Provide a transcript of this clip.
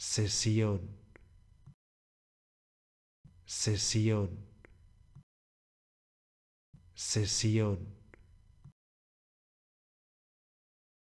sesión, sesión, sesión.